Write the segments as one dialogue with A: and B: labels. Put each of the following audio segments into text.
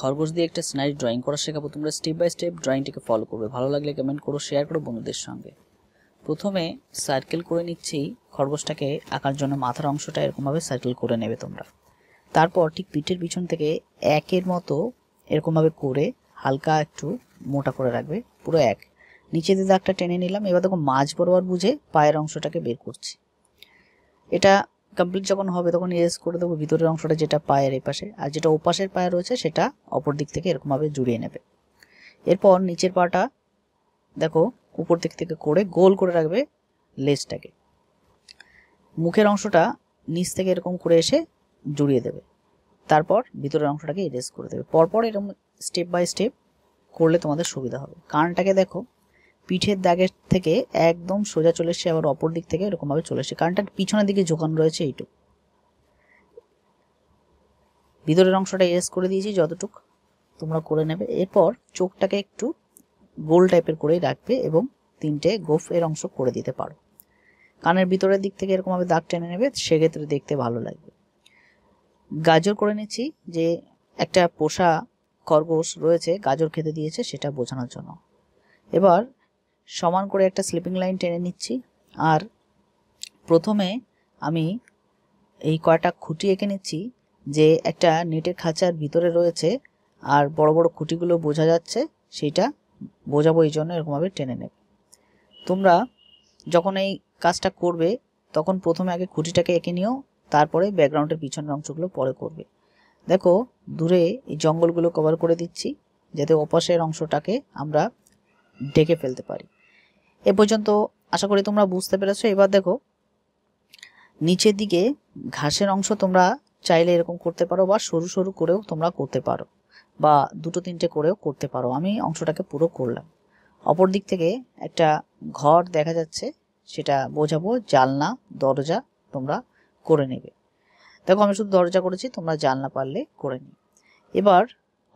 A: খরগোশ দিয়ে একটা স্নারি ড্রয়িং করা শেখাবো তোমরা স্টেপ বাই স্টেপ ড্রয়িংটিকে ফলো করবে ভালো লাগলে কমেন্ট করো শেয়ার করো বন্ধুদের সঙ্গে প্রথমে সার্কেল করে নিচ্ছি খরগোশটাকে আঁকার জন্য মাথার অংশটা এরকমভাবে সার্কেল করে নেবে তোমরা তারপর ঠিক পিঠের পিছন থেকে একের মতো এরকমভাবে করে হালকা একটু মোটা করে রাখবে পুরো এক নিচে দিয়ে দাগটা টেনে নিলাম এবার দেখো মাঝ বরাবর বুঝে পায়ের অংশটাকে বের করছি এটা কমপ্লিট যখন হবে তখন ইয়েস করে দেবো ভিতরের অংশটা যেটা পায়ের পাশে আর যেটা ওপাশের পায়ে রয়েছে সেটা অপর দিক থেকে এরকমভাবে জুড়িয়ে নেবে এরপর নিচের পাটা দেখো উপর দিক থেকে করে গোল করে রাখবে লেজটাকে মুখের অংশটা নিচ থেকে এরকম করে এসে জুড়িয়ে দেবে তারপর ভিতরের অংশটাকে ইরেজ করে দেবে পরপর এরকম স্টেপ বাই স্টেপ করলে তোমাদের সুবিধা হবে কানটাকে দেখো পিঠের দাগের থেকে একদম সোজা চলে এসছে আবার অপর দিক থেকে এরকমভাবে চলে এসছে কারণটা পিছনের দিকে ঝোকানো রয়েছে এইটুক ভিতরের অংশটা এরেস করে দিয়েছি যতটুক তোমরা করে নেবে এরপর চোখটাকে একটু গোল টাইপের করেই রাখবে এবং তিনটে এর অংশ করে দিতে পারো কানের ভিতরের দিক থেকে এরকমভাবে দাগ টেনে নেবে সেক্ষেত্রে দেখতে ভালো লাগবে গাজর করে নিচ্ছি যে একটা পোষা খরগোশ রয়েছে গাজর খেতে দিয়েছে সেটা বোঝানোর জন্য এবার সমান করে একটা স্লিপিং লাইন টেনে নিচ্ছি আর প্রথমে আমি এই কয়টা খুঁটি এঁকে নিচ্ছি যে একটা নেটের খাঁচার ভিতরে রয়েছে আর বড় বড় খুঁটিগুলো বোঝা যাচ্ছে সেটা বোঝাবো এই জন্য এরকমভাবে টেনে নেবে তোমরা যখন এই কাজটা করবে তখন প্রথমে আগে খুঁটিটাকে এঁকে নিও তারপরে ব্যাকগ্রাউন্ডের পিছনের অংশগুলো পরে করবে দেখো দূরে এই জঙ্গলগুলো কভার করে দিচ্ছি যাতে ওপাশের অংশটাকে আমরা ডেকে ফেলতে পারি এ পর্যন্ত আশা করি তোমরা বুঝতে পেরেছো এবার দেখো নিচের দিকে ঘাসের অংশ তোমরা চাইলে এরকম করতে পারো বা সরু সরু করেও তোমরা করতে পারো বা দুটো তিনটে করেও করতে পারো আমি অংশটাকে পুরো করলাম অপর দিক থেকে একটা ঘর দেখা যাচ্ছে সেটা বোঝাবো জালনা দরজা তোমরা করে নেবে দেখো আমি শুধু দরজা করেছি তোমরা জালনা পারলে করে নিই এবার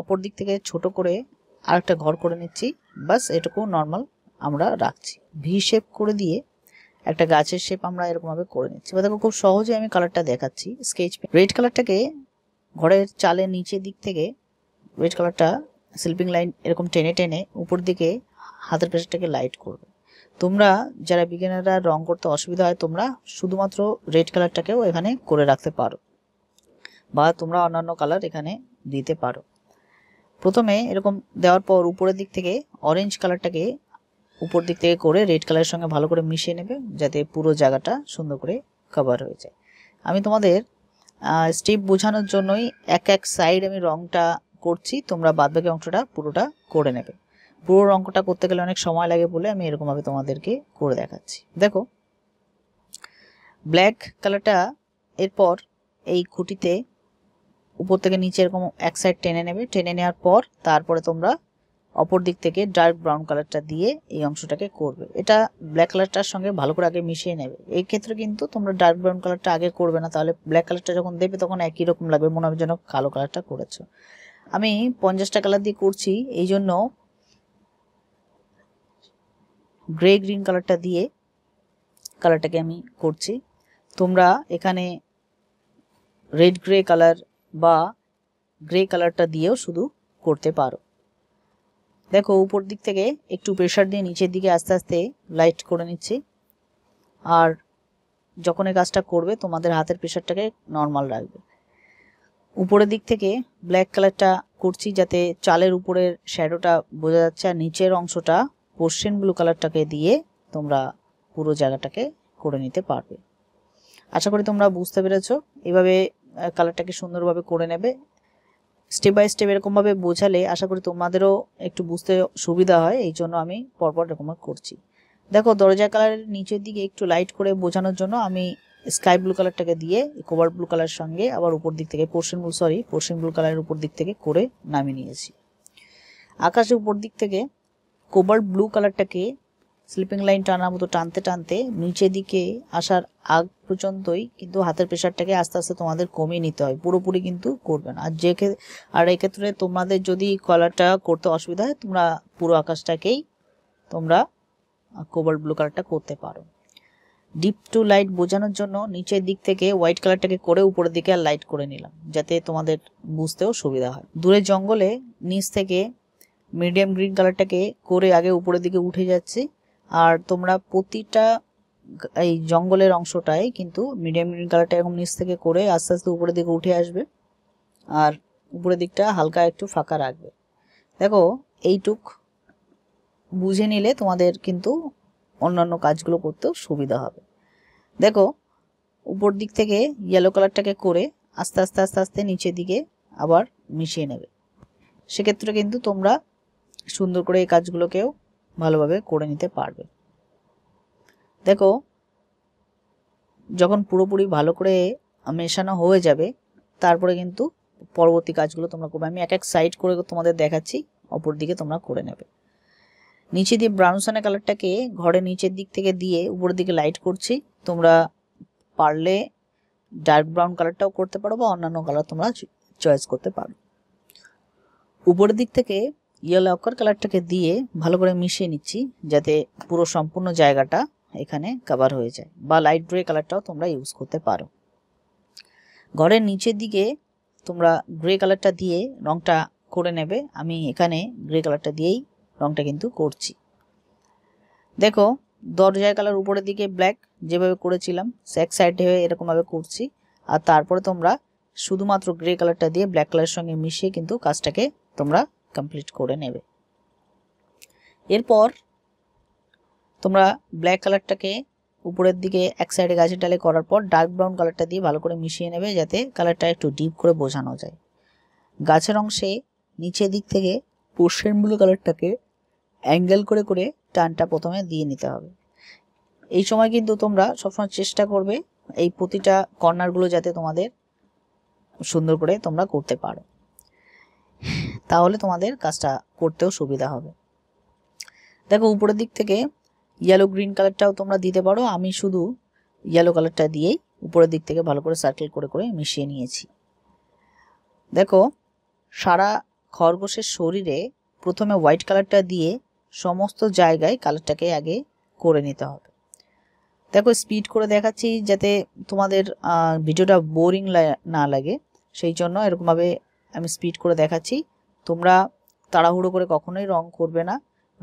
A: অপর দিক থেকে ছোট করে আর একটা ঘর করে নিচ্ছি বাস এটুকু নর্মাল আমরা রাখছি ভি শেপ করে দিয়ে একটা গাছের শেপ আমরা এরকমভাবে করে নিচ্ছি বা দেখো খুব সহজে আমি কালারটা দেখাচ্ছি স্কেচ রেড কালারটাকে ঘরের চালের নিচের দিক থেকে রেড কালারটা স্লিপিং লাইন এরকম টেনে টেনে উপর দিকে হাতের প্রেসারটাকে লাইট করবে তোমরা যারা বিজ্ঞানীরা রং করতে অসুবিধা হয় তোমরা শুধুমাত্র রেড কালারটাকেও এখানে করে রাখতে পারো বা তোমরা অন্যান্য কালার এখানে দিতে পারো প্রথমে এরকম দেওয়ার পর উপরের দিক থেকে অরেঞ্জ কালারটাকে উপর দিক থেকে করে রেড কালারের সঙ্গে ভালো করে মিশিয়ে নেবে যাতে পুরো জায়গাটা সুন্দর করে কভার হয়ে যায় আমি তোমাদের স্টিপ বোঝানোর জন্যই এক এক সাইড আমি রংটা করছি তোমরা বাদবাকি অংশটা পুরোটা করে নেবে পুরো রঙটা করতে গেলে অনেক সময় লাগে বলে আমি এরকমভাবে তোমাদেরকে করে দেখাচ্ছি দেখো ব্ল্যাক কালারটা এরপর এই খুঁটিতে উপর থেকে নিচে এরকম এক সাইড টেনে নেবে টেনে নেওয়ার পর তারপরে তোমরা অপর দিক থেকে ডার্ক ব্রাউন কালারটা দিয়ে এই অংশটাকে করবে এটা ব্ল্যাক কালারটার সঙ্গে ভালো করে আগে মিশিয়ে নেবে এই ক্ষেত্রে কিন্তু তোমরা ডার্ক ব্রাউন কালারটা আগে করবে না তাহলে ব্ল্যাক কালারটা যখন দেবে তখন একই রকম লাগবে মনে হবে যেন কালো কালারটা করেছো আমি পঞ্চাশটা কালার দিয়ে করছি এই জন্য গ্রে গ্রিন কালারটা দিয়ে কালারটাকে আমি করছি তোমরা এখানে রেড গ্রে কালার বা গ্রে কালারটা দিয়েও শুধু করতে পারো দেখো উপর দিক থেকে একটু প্রেশার দিয়ে নিচের দিকে আস্তে আস্তে লাইট করে নিচ্ছি আর যখন এই কাজটা করবে তোমাদের হাতের প্রেশারটাকে নর্মাল রাখবে উপরের দিক থেকে ব্ল্যাক কালারটা করছি যাতে চালের উপরের শ্যাডোটা বোঝা যাচ্ছে আর নিচের অংশটা পশ্চিম ব্লু কালারটাকে দিয়ে তোমরা পুরো জায়গাটাকে করে নিতে পারবে আশা করি তোমরা বুঝতে পেরেছ এভাবে কালারটাকে সুন্দরভাবে করে নেবে স্টেপ বাই স্টেপ এরকমভাবে বোঝালে আশা করি তোমাদেরও একটু বুঝতে সুবিধা হয় এই জন্য আমি পরপর এরকম করছি দেখো দরজা কালারের নিচের দিকে একটু লাইট করে বোঝানোর জন্য আমি স্কাই ব্লু কালারটাকে দিয়ে কোবার ব্লু কালার সঙ্গে আবার উপর দিক থেকে portion blue sorry portion blue কালারের উপর দিক থেকে করে নামিয়ে নিয়েছি আকাশের উপর দিক থেকে কোবার ব্লু কালারটাকে স্লিপিং লাইন টানার মতো টানতে টানতে নিচে দিকে আসার আগ পর্যন্তই কিন্তু হাতের প্রেশারটাকে আস্তে আস্তে তোমাদের কমিয়ে নিতে হয় পুরোপুরি কিন্তু করবে না আর যে আর এক্ষেত্রে তোমাদের যদি কলারটা করতে অসুবিধা হয় তোমরা পুরো আকাশটাকেই তোমরা কোবাল্ট ব্লু কালারটা করতে পারো ডিপ টু লাইট বোঝানোর জন্য নিচের দিক থেকে হোয়াইট কালারটাকে করে উপরের দিকে আর লাইট করে নিলাম যাতে তোমাদের বুঝতেও সুবিধা হয় দূরে জঙ্গলে নিচ থেকে মিডিয়াম গ্রিন কালারটাকে করে আগে উপরের দিকে উঠে যাচ্ছি আর তোমরা প্রতিটা এই জঙ্গলের অংশটায় কিন্তু মিডিয়াম মিডিয়াম কালারটা এরকম নিচ থেকে করে আস্তে আস্তে উপরের দিকে উঠে আসবে আর উপরের দিকটা হালকা একটু ফাঁকা রাখবে দেখো এইটুক বুঝে নিলে তোমাদের কিন্তু অন্যান্য কাজগুলো করতেও সুবিধা হবে দেখো উপর দিক থেকে ইয়েলো কালারটাকে করে আস্তে আস্তে আস্তে আস্তে নিচের দিকে আবার মিশিয়ে নেবে সেক্ষেত্রে কিন্তু তোমরা সুন্দর করে এই কাজগুলোকেও ভালোভাবে করে নিতে পারবে দেখো যখন পুরোপুরি ভালো করে মেশানো হয়ে যাবে তারপরে কিন্তু পরবর্তী কাজগুলো তোমরা করবে আমি এক এক সাইড করে তোমাদের দেখাচ্ছি অপর দিকে তোমরা করে নেবে নিচে দিয়ে ব্রাউনসানের কালারটাকে ঘরের নিচের দিক থেকে দিয়ে উপরের দিকে লাইট করছি তোমরা পারলে ডার্ক ব্রাউন কালারটাও করতে পারো বা অন্যান্য কালার তোমরা চয়েস করতে পারো উপরের দিক থেকে ইয়েলো অকার কালারটাকে দিয়ে ভালো করে মিশিয়ে নিচ্ছি যাতে পুরো সম্পূর্ণ জায়গাটা এখানে কাভার হয়ে যায় বা লাইট গ্রে কালারটাও তোমরা ইউজ করতে পারো ঘরের নিচের দিকে তোমরা গ্রে কালারটা দিয়ে রঙটা করে নেবে আমি এখানে গ্রে কালারটা দিয়েই রঙটা কিন্তু করছি দেখো দরজায় কালার উপরের দিকে ব্ল্যাক যেভাবে করেছিলাম এক সাইডে হয়ে এরকমভাবে করছি আর তারপরে তোমরা শুধুমাত্র গ্রে কালারটা দিয়ে ব্ল্যাক কালারের সঙ্গে মিশিয়ে কিন্তু কাজটাকে তোমরা কমপ্লিট করে নেবে এরপর তোমরা ব্ল্যাক কালারটাকে উপরের দিকে এক সাইডে গাছের ডালে করার পর ডার্ক ব্রাউন কালারটা দিয়ে ভালো করে মিশিয়ে নেবে যাতে কালারটা একটু ডিপ করে বোঝানো যায় গাছের অংশে নিচের দিক থেকে পোর্শন ব্লু কালারটাকে অ্যাঙ্গেল করে করে টানটা প্রথমে দিয়ে নিতে হবে এই সময় কিন্তু তোমরা সবসময় চেষ্টা করবে এই প্রতিটা কর্নারগুলো যাতে তোমাদের সুন্দর করে তোমরা করতে পারো তাহলে তোমাদের কাজটা করতেও সুবিধা হবে দেখো উপরের দিক থেকে ইয়েলো গ্রিন কালারটাও তোমরা দিতে পারো আমি শুধু ইয়েলো কালারটা দিয়েই উপরের দিক থেকে ভালো করে সার্কেল করে করে মিশিয়ে নিয়েছি দেখো সারা খরগোশের শরীরে প্রথমে হোয়াইট কালারটা দিয়ে সমস্ত জায়গায় কালারটাকে আগে করে নিতে হবে দেখো স্পিড করে দেখাচ্ছি যাতে তোমাদের ভিডিওটা বোরিং না লাগে সেই জন্য এরকমভাবে আমি স্পিড করে দেখাচ্ছি তোমরা তাড়াহুড়ো করে কখনোই রং করবে না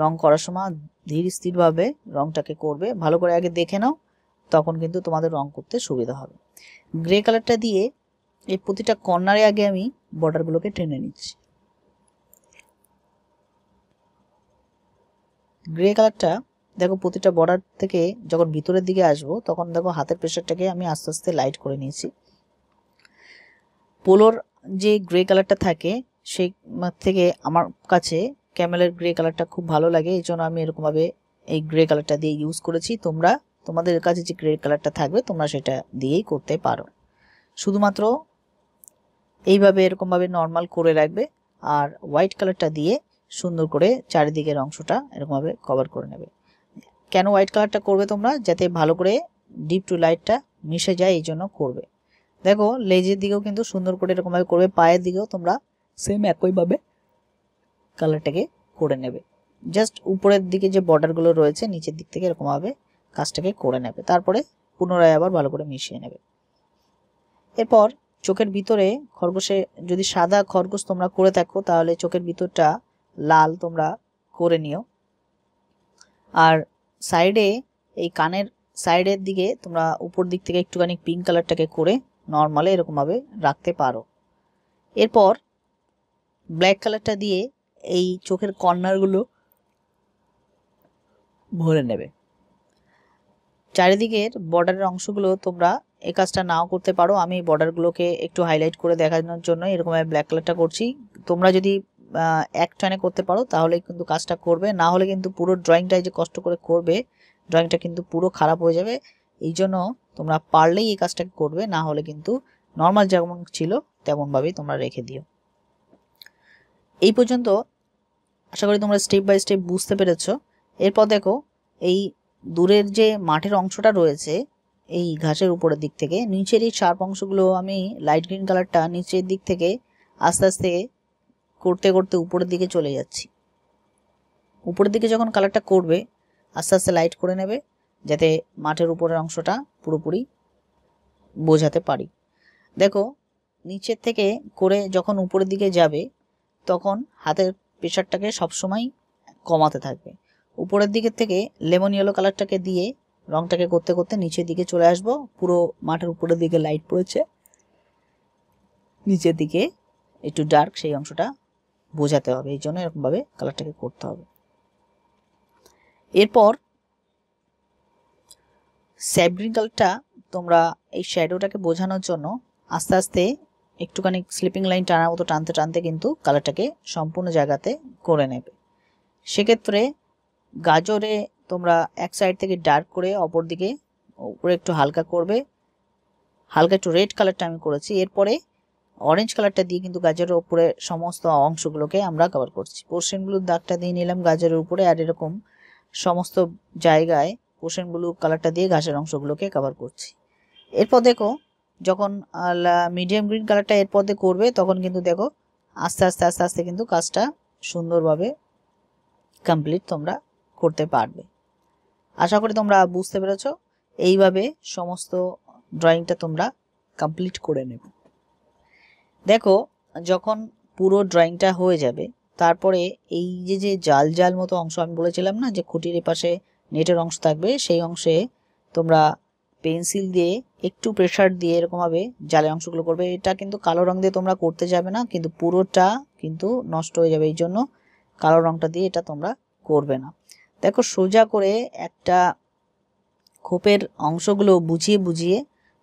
A: রং করার সময় ধীর স্থিরভাবে রংটাকে করবে ভালো করে আগে দেখে নাও তখন কিন্তু তোমাদের রং করতে সুবিধা হবে গ্রে কালারটা দিয়ে এই প্রতিটা কর্নারে আগে আমি বর্ডারগুলোকে টেনে নিচ্ছি গ্রে কালারটা দেখো প্রতিটা বর্ডার থেকে যখন ভিতরের দিকে আসবো তখন দেখো হাতের প্রেশারটাকে আমি আস্তে আস্তে লাইট করে নিয়েছি পোলোর যে গ্রে কালারটা থাকে সেই থেকে আমার কাছে ক্যামেলের গ্রে কালারটা খুব ভালো লাগে এই জন্য আমি এরকমভাবে এই গ্রে কালারটা দিয়ে ইউজ করেছি তোমরা তোমাদের কাছে যে গ্রে কালারটা থাকবে তোমরা সেটা দিয়েই করতে পারো শুধুমাত্র এইভাবে এরকমভাবে নর্মাল করে রাখবে আর হোয়াইট কালারটা দিয়ে সুন্দর করে চারিদিকের অংশটা এরকমভাবে কভার করে নেবে কেন হোয়াইট কালারটা করবে তোমরা যাতে ভালো করে ডিপ টু লাইটটা মিশে যায় এই জন্য করবে দেখো লেজের দিকেও কিন্তু সুন্দর করে এরকমভাবে করবে পায়ের দিকেও তোমরা সেম একইভাবে কালারটাকে করে নেবে জাস্ট উপরের দিকে যে বর্ডারগুলো রয়েছে নিচের দিক থেকে এরকমভাবে কাজটাকে করে নেবে তারপরে পুনরায় আবার ভালো করে মিশিয়ে নেবে এরপর চোখের ভিতরে খরগোশে যদি সাদা খরগোশ তোমরা করে থাকো তাহলে চোখের ভিতরটা লাল তোমরা করে নিও আর সাইডে এই কানের সাইডের দিকে তোমরা উপর দিক থেকে একটুখানি পিঙ্ক কালারটাকে করে নর্মালে এরকমভাবে রাখতে পারো এরপর ব্ল্যাক কালারটা দিয়ে এই চোখের কর্নারগুলো ভরে নেবে চারিদিকের বর্ডারের অংশগুলো তোমরা এ কাজটা নাও করতে পারো আমি বর্ডারগুলোকে একটু হাইলাইট করে দেখানোর জন্য এরকমভাবে ব্ল্যাক কালারটা করছি তোমরা যদি এক টানে করতে পারো তাহলে কিন্তু কাজটা করবে না হলে কিন্তু পুরো ড্রয়িংটাই যে কষ্ট করে করবে ড্রয়িংটা কিন্তু পুরো খারাপ হয়ে যাবে এই জন্য তোমরা পারলেই এই কাজটাকে করবে না হলে কিন্তু নর্মাল যেমন ছিল তেমনভাবেই তোমরা রেখে দিও এই পর্যন্ত আশা করি তোমরা স্টেপ বাই স্টেপ বুঝতে পেরেছ এরপর দেখো এই দূরের যে মাঠের অংশটা রয়েছে এই ঘাসের উপরের দিক থেকে নিচের এই সার্প অংশগুলো আমি লাইট গ্রিন কালারটা নিচের দিক থেকে আস্তে আস্তে করতে করতে উপরের দিকে চলে যাচ্ছি উপরের দিকে যখন কালারটা করবে আস্তে আস্তে লাইট করে নেবে যাতে মাঠের উপরের অংশটা পুরোপুরি বোঝাতে পারি দেখো নিচের থেকে করে যখন উপরের দিকে যাবে তখন হাতের প্রেশারটাকে সবসময় কমাতে থাকবে উপরের দিকের থেকে লেমন ইয়েলো কালারটাকে দিয়ে রংটাকে করতে করতে নিচের দিকে চলে আসব পুরো মাঠের উপরের দিকে লাইট পড়েছে নিচের দিকে একটু ডার্ক সেই অংশটা বোঝাতে হবে এই জন্য এরকমভাবে কালারটাকে করতে হবে এরপর স্যাবরিঙ্গালটা তোমরা এই শ্যাডোটাকে বোঝানোর জন্য আস্তে আস্তে একটুখানি স্লিপিং লাইন টানার মতো টানতে টানতে কিন্তু কালারটাকে সম্পূর্ণ জায়গাতে করে নেবে সেক্ষেত্রে গাজরে তোমরা এক সাইড থেকে ডার্ক করে অপর দিকে উপরে একটু হালকা করবে হালকা একটু রেড কালারটা আমি করেছি এরপরে অরেঞ্জ কালারটা দিয়ে কিন্তু গাজরের উপরে সমস্ত অংশগুলোকে আমরা কভার করছি পোর্শনগুলোর দাগটা দিয়ে নিলাম গাজরের উপরে আর এরকম সমস্ত জায়গায় ওশেন ব্লু কালারটা দিয়ে ঘাসের অংশগুলোকে কভার করছি এরপর দেখো যখন মিডিয়াম গ্রিন কালারটা এরপর দিয়ে করবে তখন কিন্তু দেখো আস্তে আস্তে আস্তে আস্তে কিন্তু কাজটা সুন্দরভাবে কমপ্লিট তোমরা করতে পারবে আশা করি তোমরা বুঝতে পেরেছ এইভাবে সমস্ত ড্রয়িংটা তোমরা কমপ্লিট করে নেবে দেখো যখন পুরো ড্রয়িংটা হয়ে যাবে তারপরে এই যে যে জাল জাল মতো অংশ আমি বলেছিলাম না যে খুঁটির এপাশে নেটের অংশ থাকবে সেই অংশে তোমরা পেন্সিল দিয়ে একটু প্রেশার দিয়ে এরকমভাবে জালের অংশগুলো করবে এটা কিন্তু কালো রং দিয়ে তোমরা করতে যাবে না কিন্তু পুরোটা কিন্তু নষ্ট হয়ে যাবে এই জন্য কালো রংটা দিয়ে এটা তোমরা করবে না দেখো সোজা করে একটা খোপের অংশগুলো বুঝিয়ে বুঝিয়ে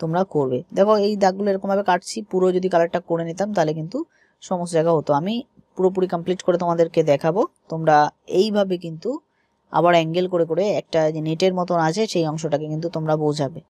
A: তোমরা করবে দেখো এই দাগগুলো এরকমভাবে কাটছি পুরো যদি কালারটা করে নিতাম তাহলে কিন্তু সমস্ত জায়গা হতো আমি পুরোপুরি কমপ্লিট করে তোমাদেরকে দেখাবো তোমরা এইভাবে কিন্তু আবার অ্যাঙ্গেল করে করে একটা যে নেটের মতন আছে সেই অংশটাকে কিন্তু তোমরা বোঝাবে